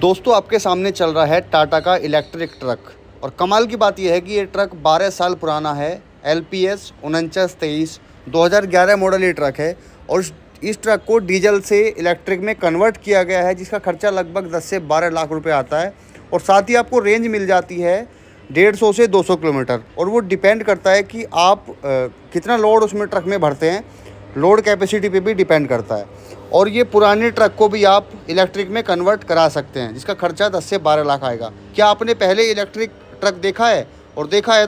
दोस्तों आपके सामने चल रहा है टाटा का इलेक्ट्रिक ट्रक और कमाल की बात यह है कि ये ट्रक 12 साल पुराना है एल पी एस उनचास तेईस दो मॉडल ये ट्रक है और इस ट्रक को डीजल से इलेक्ट्रिक में कन्वर्ट किया गया है जिसका खर्चा लगभग 10 से 12 लाख रुपए आता है और साथ ही आपको रेंज मिल जाती है डेढ़ सौ से 200 किलोमीटर और वो डिपेंड करता है कि आप आ, कितना लोड उसमें ट्रक में भरते हैं लोड कैपेसिटी पे भी डिपेंड करता है और ये पुराने ट्रक को भी आप इलेक्ट्रिक में कन्वर्ट करा सकते हैं जिसका खर्चा 10 से 12 लाख आएगा क्या आपने पहले इलेक्ट्रिक ट्रक देखा है और देखा है